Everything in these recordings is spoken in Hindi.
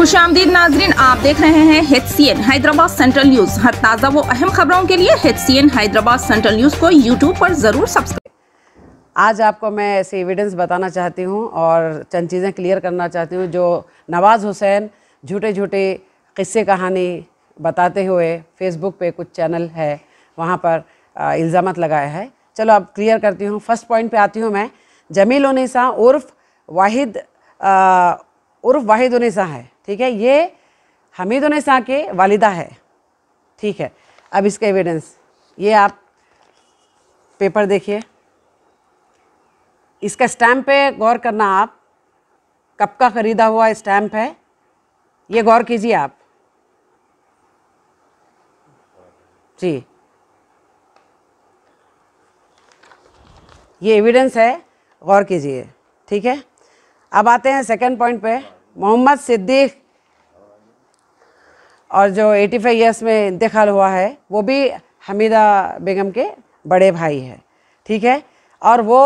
खुश आमदीद नाजरीन आप देख रहे हैं H C N Hyderabad central news हर ताज़ा व अहम खबरों के लिए H C N Hyderabad central news को यूट्यूब पर जरूर सब्सक्राइब आज आपको मैं ऐसे एविडेंस बताना चाहती हूँ और चंद चीज़ें क्लियर करना चाहती हूँ जो नवाज़ हुसैन झूठे झूठे किस्से कहानी बताते हुए फेसबुक पे कुछ चैनल है वहाँ पर इल्ज़ाम लगाया है चलो अब क्लियर करती हूँ फर्स्ट पॉइंट पे आती हूँ मैं जमील उनीसा उर्फ वाहिद उर्फ वाहिद उनीसा है ठीक है ये हमीदुलसा के वालिदा है ठीक है अब इसका एविडेंस ये आप पेपर देखिए इसका स्टैम्प पे गौर करना आप कब का ख़रीदा हुआ स्टैम्प है ये गौर कीजिए आप जी ये एविडेंस है गौर कीजिए ठीक है अब आते हैं सेकंड पॉइंट पे मोहम्मद सिद्दीक और जो 85 फाइव ईयर्स में इंतकाल हुआ है वो भी हमीदा बेगम के बड़े भाई है ठीक है और वो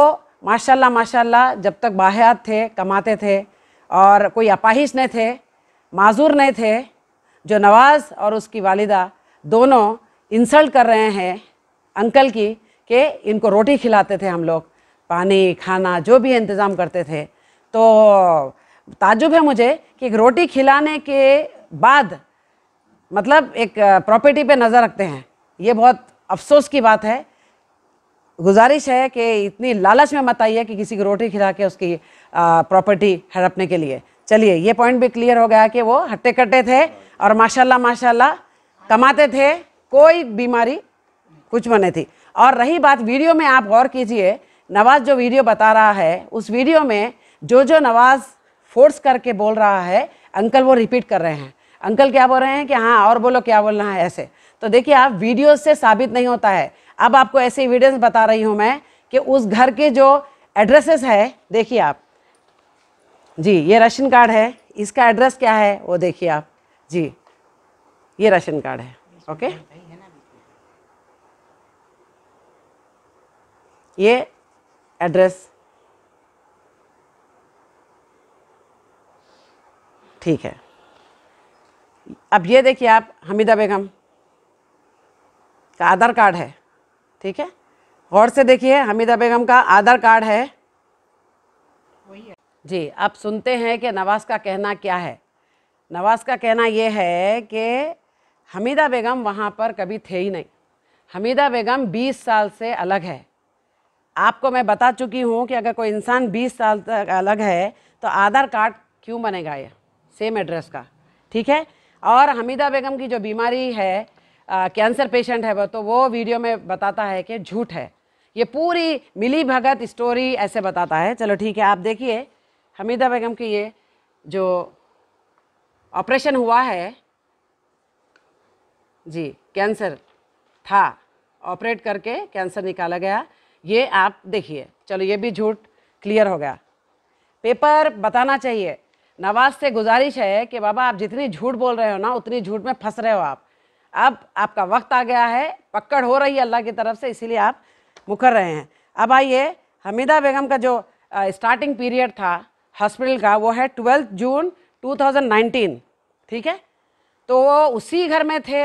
माशाल्लाह माशाल्लाह जब तक बाहयात थे कमाते थे और कोई अपाहिश नहीं थे माजूर नहीं थे जो नवाज़ और उसकी वालिदा दोनों इंसल्ट कर रहे हैं अंकल की कि इनको रोटी खिलाते थे हम लोग पानी खाना जो भी इंतज़ाम करते थे तो ताजुब है मुझे कि रोटी खिलाने के बाद मतलब एक प्रॉपर्टी पे नज़र रखते हैं ये बहुत अफसोस की बात है गुजारिश है कि इतनी लालच में मत आइए कि किसी को रोटी खिला के उसकी प्रॉपर्टी हड़पने के लिए चलिए ये पॉइंट भी क्लियर हो गया कि वो हट्टे कट्टे थे और माशाल्लाह माशाल्लाह कमाते थे कोई बीमारी कुछ बने थी और रही बात वीडियो में आप गौर कीजिए नवाज़ जो वीडियो बता रहा है उस वीडियो में जो जो नवाज़ फोर्स करके बोल रहा है अंकल वो रिपीट कर रहे हैं अंकल क्या बोल रहे हैं कि हाँ और बोलो क्या बोलना है ऐसे तो देखिए आप वीडियो से साबित नहीं होता है अब आपको ऐसे एविडेंस बता रही हूँ मैं कि उस घर के जो एड्रेसेस है देखिए आप जी ये राशन कार्ड है इसका एड्रेस क्या है वो देखिए आप जी ये राशन कार्ड है ओके ये एड्रेस ठीक है अब ये देखिए आप हमीदा बेगम का आधार कार्ड है ठीक है गौर से देखिए हमीदा बेगम का आधार कार्ड है जी आप सुनते हैं कि नवाज का कहना क्या है नवाज का कहना ये है कि हमीदा बेगम वहाँ पर कभी थे ही नहीं हमीदा बेगम 20 साल से अलग है आपको मैं बता चुकी हूँ कि अगर कोई इंसान 20 साल तक अलग है तो आधार कार्ड क्यों बनेगा ये सेम एड्रेस का ठीक है और हमीदा बेगम की जो बीमारी है कैंसर पेशेंट है वो तो वो वीडियो में बताता है कि झूठ है ये पूरी मिली भगत स्टोरी ऐसे बताता है चलो ठीक है आप देखिए हमीदा बेगम की ये जो ऑपरेशन हुआ है जी कैंसर था ऑपरेट करके कैंसर निकाला गया ये आप देखिए चलो ये भी झूठ क्लियर हो गया पेपर बताना चाहिए नवाज से गुजारिश है कि बाबा आप जितनी झूठ बोल रहे हो ना उतनी झूठ में फंस रहे हो आप अब आपका वक्त आ गया है पकड़ हो रही है अल्लाह की तरफ से इसीलिए आप मुकर रहे हैं अब आइए हमीदा बेगम का जो स्टार्टिंग पीरियड था हॉस्पिटल का वो है ट्वेल्थ जून 2019 ठीक है तो वो उसी घर में थे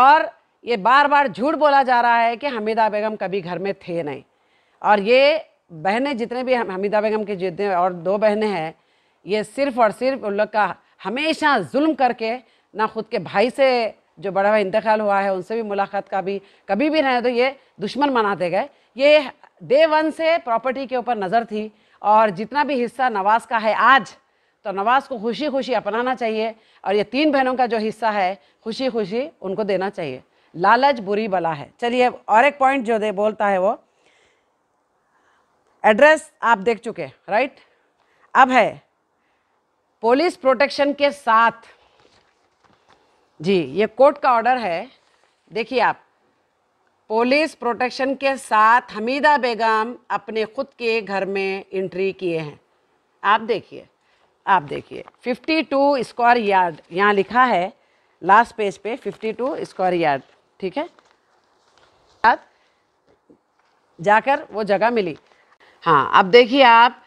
और ये बार बार झूठ बोला जा रहा है कि हमीदा बेगम कभी घर में थे नहीं और ये बहनें जितने भी हमीदा बेगम की जितने और दो बहनें हैं ये सिर्फ़ और सिर्फ उन लोग का हमेशा जुल्म करके ना ख़ुद के भाई से जो बड़ा भाई इंतकाल हुआ है उनसे भी मुलाकात का भी कभी भी रहे तो ये दुश्मन मनाते गए ये डे वन से प्रॉपर्टी के ऊपर नज़र थी और जितना भी हिस्सा नवाज़ का है आज तो नवाज़ को खुशी खुशी अपनाना चाहिए और ये तीन बहनों का जो हिस्सा है खुशी खुशी उनको देना चाहिए लालच बुरी बला है चलिए और एक पॉइंट जो दे बोलता है वो एड्रेस आप देख चुके राइट अब है पुलिस प्रोटेक्शन के साथ जी ये कोर्ट का ऑर्डर है देखिए आप पुलिस प्रोटेक्शन के साथ हमीदा बेगम अपने खुद के घर में एंट्री किए हैं आप देखिए आप देखिए 52 टू स्क्वायर यार्ड यहाँ लिखा है लास्ट पेज पे 52 टू स्क्वायर यार्ड ठीक है जाकर वो जगह मिली हाँ अब देखिए आप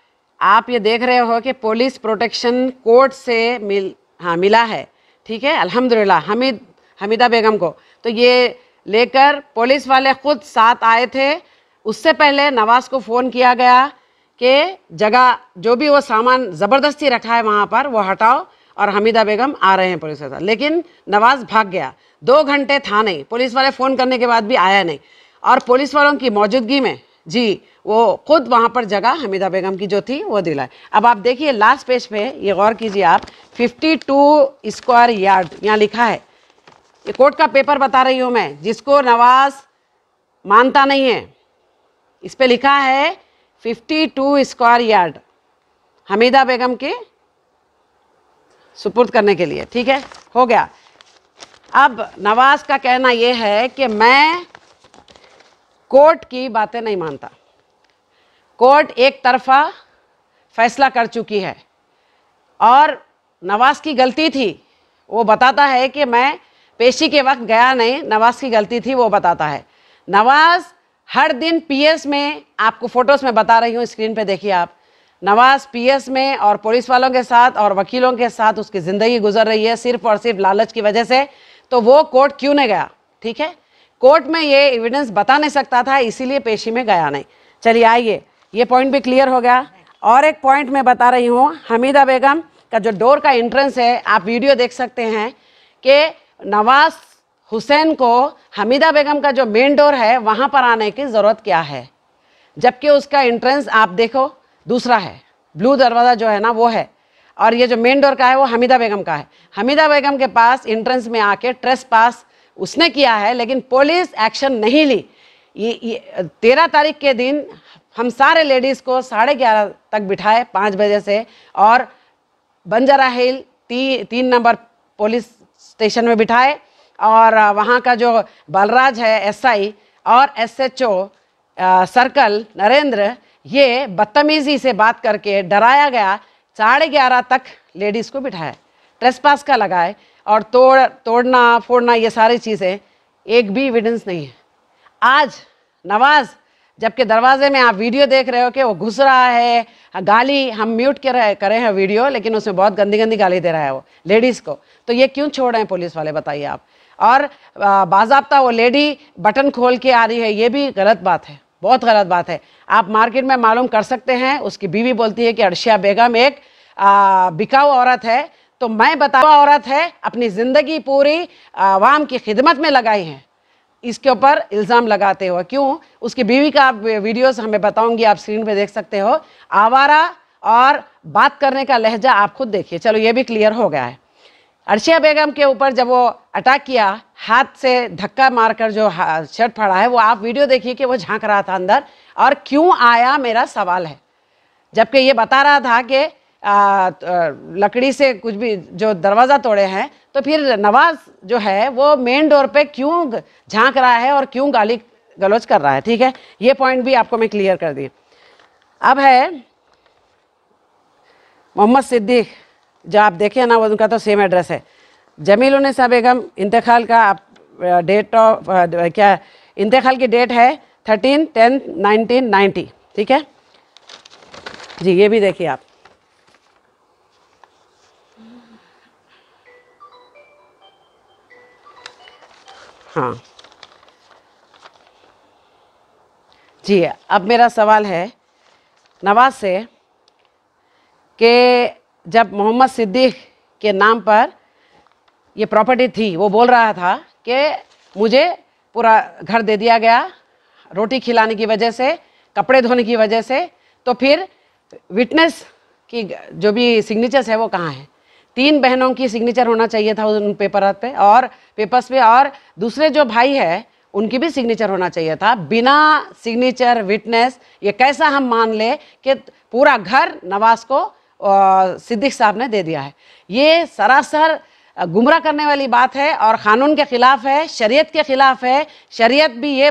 आप ये देख रहे हो कि पुलिस प्रोटेक्शन कोर्ट से मिल हाँ मिला है ठीक है अल्हम्दुलिल्लाह हमीद हमीदा बेगम को तो ये लेकर पुलिस वाले खुद साथ आए थे उससे पहले नवाज को फ़ोन किया गया कि जगह जो भी वो सामान ज़बरदस्ती रखा है वहाँ पर वो हटाओ और हमीदा बेगम आ रहे हैं पुलिस के साथ लेकिन नवाज भाग गया दो घंटे था नहीं पुलिस वाले फ़ोन करने के बाद भी आया नहीं और पुलिस वालों की मौजूदगी में जी वो खुद वहाँ पर जगह हमीदा बेगम की जो थी वो दिलाए अब आप देखिए लास्ट पेज पे ये गौर कीजिए आप 52 स्क्वायर यार्ड यहाँ लिखा है ये कोर्ट का पेपर बता रही हूँ मैं जिसको नवाज मानता नहीं है इस पर लिखा है 52 स्क्वायर यार्ड हमीदा बेगम के सुपुर्द करने के लिए ठीक है हो गया अब नवाज का कहना यह है कि मैं कोर्ट की बातें नहीं मानता कोर्ट एक तरफा फैसला कर चुकी है और नवाज की गलती थी वो बताता है कि मैं पेशी के वक्त गया नहीं नवाज की गलती थी वो बताता है नवाज हर दिन पीएस में आपको फोटोज में बता रही हूँ स्क्रीन पे देखिए आप नवाज पीएस में और पुलिस वालों के साथ और वकीलों के साथ उसकी ज़िंदगी गुजर रही है सिर्फ और सिर्फ लालच की वजह से तो वो कोर्ट क्यों नहीं गया ठीक है कोर्ट में ये एविडेंस बता नहीं सकता था इसीलिए पेशी में गया नहीं चलिए आइए ये पॉइंट भी क्लियर हो गया और एक पॉइंट मैं बता रही हूँ हमीदा बेगम का जो डोर का एंट्रेंस है आप वीडियो देख सकते हैं कि नवाज हुसैन को हमीदा बेगम का जो मेन डोर है वहाँ पर आने की ज़रूरत क्या है जबकि उसका एंट्रेंस आप देखो दूसरा है ब्लू दरवाज़ा जो है ना वो है और ये जो मेन डोर का है वो हमीदा बेगम का है हमीदा बेगम के पास एंट्रेंस में आके ट्रेस पास उसने किया है लेकिन पुलिस एक्शन नहीं ली ये, ये तेरह तारीख के दिन हम सारे लेडीज़ को साढ़े ग्यारह तक बिठाए पाँच बजे से और बंजारा हिल ती, तीन नंबर पुलिस स्टेशन में बिठाए और वहाँ का जो बलराज है एसआई और एसएचओ सर्कल नरेंद्र ये बदतमीज़ी से बात करके डराया गया साढ़े ग्यारह तक लेडीज़ को ट्रेस पास का लगाए और तोड़ तोड़ना फोड़ना ये सारी चीज़ें एक भी एविडेंस नहीं है आज नवाज जबकि दरवाजे में आप वीडियो देख रहे हो कि वो घुस रहा है गाली हम म्यूट कर रहे करे हैं वीडियो लेकिन उसमें बहुत गंदी गंदी गाली दे रहा है वो लेडीज़ को तो ये क्यों छोड़ रहे हैं पुलिस वाले बताइए आप और बाजाबता वो लेडी बटन खोल के आ रही है ये भी गलत बात है बहुत गलत बात है आप मार्केट में मालूम कर सकते हैं उसकी बीवी बोलती है कि अर्शिया बेगम एक बिकाऊ औरत है तो मैं बता औरत है अपनी ज़िंदगी पूरी आवाम की खिदमत में लगाई है इसके ऊपर इल्ज़ाम लगाते हो क्यों उसकी बीवी का वीडियोस हमें बताऊंगी आप स्क्रीन पे देख सकते हो आवारा और बात करने का लहजा आप खुद देखिए चलो ये भी क्लियर हो गया है अर्शिया बेगम के ऊपर जब वो अटैक किया हाथ से धक्का मारकर जो शर्ट फड़ा है वो आप वीडियो देखिए कि वो झांक रहा था अंदर और क्यों आया मेरा सवाल है जबकि ये बता रहा था कि आ, लकड़ी से कुछ भी जो दरवाज़ा तोड़े हैं तो फिर नवाज जो है वो मेन डोर पे क्यों झांक रहा है और क्यों गाली गलोच कर रहा है ठीक है ये पॉइंट भी आपको मैं क्लियर कर दी अब है मोहम्मद सिद्दीक जो आप देखें ना वो उनका तो सेम एड्रेस है जमील उन्नीसा बेगम इंतकाल का आप डेट ऑफ क्या इंतकाल की डेट है थर्टीन टेन नाइनटीन नाइन्टी ठीक है जी ये भी देखिए आप हाँ जी अब मेरा सवाल है नवाज से कि जब मोहम्मद सिद्दीक के नाम पर ये प्रॉपर्टी थी वो बोल रहा था कि मुझे पूरा घर दे दिया गया रोटी खिलाने की वजह से कपड़े धोने की वजह से तो फिर विटनेस की जो भी सिग्नेचर्स है वो कहाँ हैं तीन बहनों की सिग्नेचर होना चाहिए था उन पेपर पे और पेपर्स पे और दूसरे जो भाई है उनकी भी सिग्नेचर होना चाहिए था बिना सिग्नेचर विटनेस ये कैसा हम मान ले कि पूरा घर नवाज को सिद्दीक साहब ने दे दिया है ये सरासर गुमराह करने वाली बात है और क़ानून के ख़िलाफ़ है शरीयत के ख़िलाफ़ है शरीयत भी ये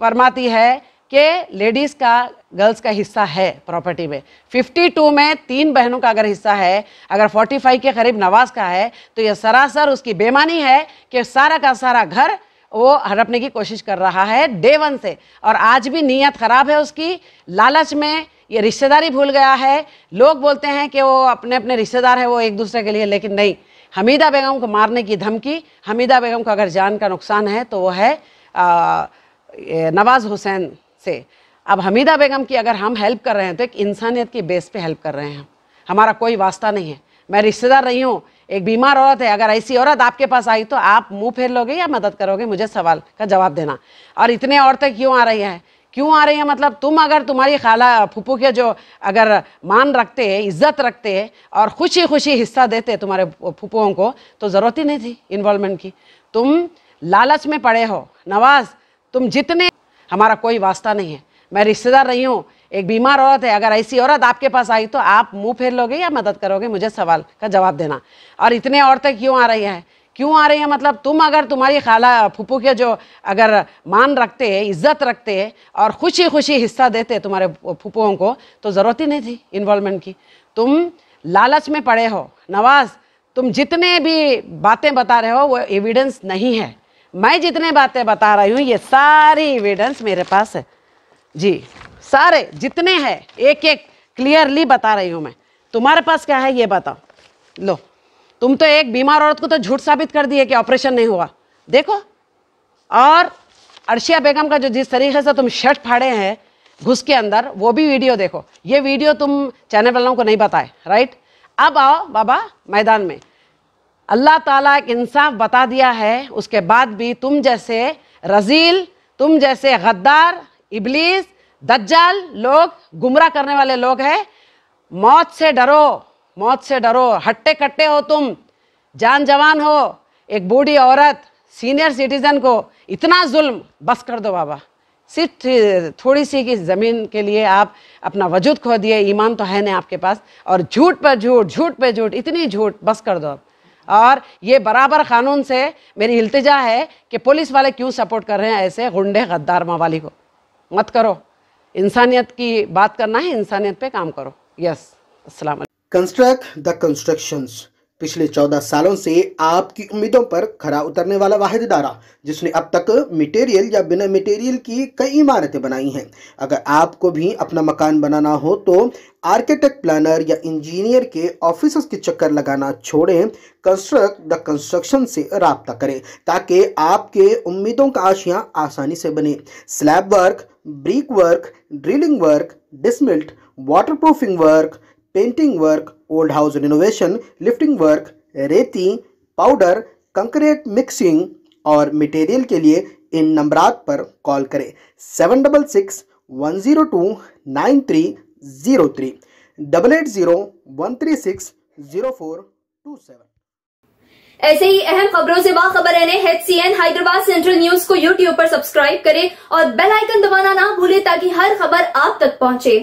फरमाती है कि लेडीज़ का गर्ल्स का हिस्सा है प्रॉपर्टी में 52 में तीन बहनों का अगर हिस्सा है अगर 45 के करीब नवाज का है तो यह सरासर उसकी बेमानी है कि सारा का सारा घर वो हड़पने की कोशिश कर रहा है डे वन से और आज भी नीयत ख़राब है उसकी लालच में ये रिश्तेदारी भूल गया है लोग बोलते हैं कि वो अपने अपने रिश्तेदार है वो एक दूसरे के लिए लेकिन नहीं हमीदा बेगम को मारने की धमकी हमीदा बेगम को अगर जान का नुकसान है तो वो है आ, नवाज़ हुसैन से अब हमीदा बेगम की अगर हम हेल्प कर रहे हैं तो एक इंसानियत की बेस पे हेल्प कर रहे हैं हमारा कोई वास्ता नहीं है मैं रिश्तेदार रही हूँ एक बीमार औरत है अगर ऐसी औरत आपके पास आई तो आप मुंह फेर लोगे या मदद करोगे मुझे सवाल का जवाब देना और इतने औरतें क्यों आ रही हैं क्यों आ रही है मतलब तुम अगर तुम्हारी खाला फूफू के जो अगर मान रखते हैं इज्जत रखते हैं और खुशी खुशी हिस्सा देते तुम्हारे फूफुओं को तो ज़रूरत ही नहीं थी इन्वॉल्वमेंट की तुम लालच में पड़े हो नवाज तुम जितने हमारा कोई वास्ता नहीं है मैं रिश्तेदार रही हूँ एक बीमार औरत है अगर ऐसी औरत आपके पास आई तो आप मुंह फेर लोगे या मदद करोगे मुझे सवाल का जवाब देना और इतने औरतें क्यों आ रही हैं क्यों आ रही है मतलब तुम अगर तुम्हारी खाला फूफू के जो अगर मान रखते हैं इज्जत रखते हैं और खुशी खुशी हिस्सा देते तुम्हारे फूफुओं को तो ज़रूरत ही नहीं थी इन्वॉलमेंट की तुम लालच में पड़े हो नवाज तुम जितने भी बातें बता रहे हो वो एविडेंस नहीं है मैं जितने बातें बता रही हूँ ये सारी एविडेंस मेरे पास है जी सारे जितने हैं एक एक क्लियरली बता रही हूँ मैं तुम्हारे पास क्या है ये बताओ लो तुम तो एक बीमार औरत को तो झूठ साबित कर दिए कि ऑपरेशन नहीं हुआ देखो और अर्शिया बेगम का जो जिस तरीके से तुम शर्ट फाड़े हैं घुस के अंदर वो भी वीडियो देखो ये वीडियो तुम चैनल वालों को नहीं बताए राइट अब आओ बाबा मैदान में अल्लाह ताला एक इंसाफ बता दिया है उसके बाद भी तुम जैसे रजील तुम जैसे गद्दार इबलीस दज्जाल लोग गुमराह करने वाले लोग हैं मौत से डरो मौत से डरो हट्टे कट्टे हो तुम जान जवान हो एक बूढ़ी औरत सीनियर सिटीज़न को इतना जुल्म बस कर दो बाबा सिर्फ थोड़ी सी की ज़मीन के लिए आप अपना वजूद खो दिए ईमान तो है नहीं आपके पास और झूठ पर झूठ झूठ पर झूठ इतनी झूठ बस कर दो आप और ये बराबर कानून से मेरी इल्तिजा है कि पुलिस वाले क्यों सपोर्ट कर रहे हैं ऐसे गुंडे गद्दार मवाली को मत करो इंसानियत की बात करना है इंसानियत पे काम करो यस अस्सलाम कंस्ट्रक्ट द कंस्ट्रक्शंस पिछले चौदह सालों से आपकी उम्मीदों पर खरा उतरने वाला वाहिद इदारा जिसने अब तक मटेरियल या बिना मटेरियल की कई इमारतें बनाई हैं अगर आपको भी अपना मकान बनाना हो तो आर्किटेक्ट प्लानर या इंजीनियर के ऑफिस के चक्कर लगाना छोड़ें कंस्ट्रक्ट द कंस्ट्रक्शन से रबता करें ताकि आपके उम्मीदों का आशियाँ आसानी से बने slab work brick work drilling work dismantle water proofing work painting work old house renovation lifting work रेती पाउडर कंक्रीट मिक्सिंग और मटेरियल के लिए इन नंबरात पर कॉल करें seven double six one zero two nine three zero three double eight zero one three six zero four two seven ऐसे ही अहम खबरों से बाखबर रहने H C N Hyderabad central news को यूट्यूब पर सब्सक्राइब करें और बेल आइकन दबाना ना भूलें ताकि हर खबर आप तक पहुंचे